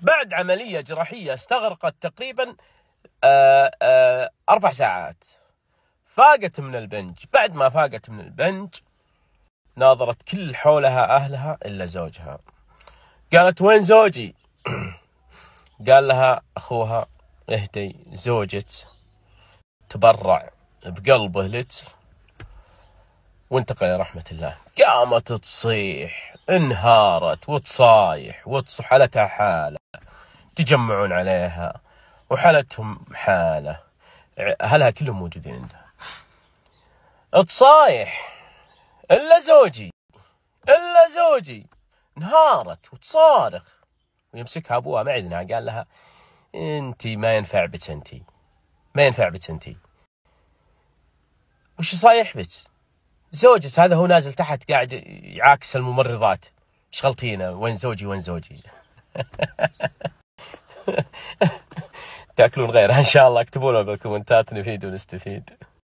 بعد عملية جراحية استغرقت تقريبا آه، آه، أربع ساعات فاقت من البنج بعد ما فاقت من البنج ناظرت كل حولها أهلها إلا زوجها قالت وين زوجي قال لها أخوها اهدي زوجة تبرع بقلبه لك وانتقل إلى رحمة الله قامت تصيح انهارت وتصايح وتصحلتها حالة تجمعون عليها وحالتهم حالة أهلها كلهم موجودين عندها تصايح إلا زوجي إلا زوجي انهارت وتصارخ ويمسكها أبوها معدنها قال لها أنت ما ينفع بتنتي ما ينفع بتنتي وش صايح بت زوجس هذا هو نازل تحت قاعد يعاكس الممرضات ايش غلطينا وين زوجي وين زوجي تاكلون غيرها ان شاء الله اكتبوا لنا بالكومنتات نفيد ونستفيد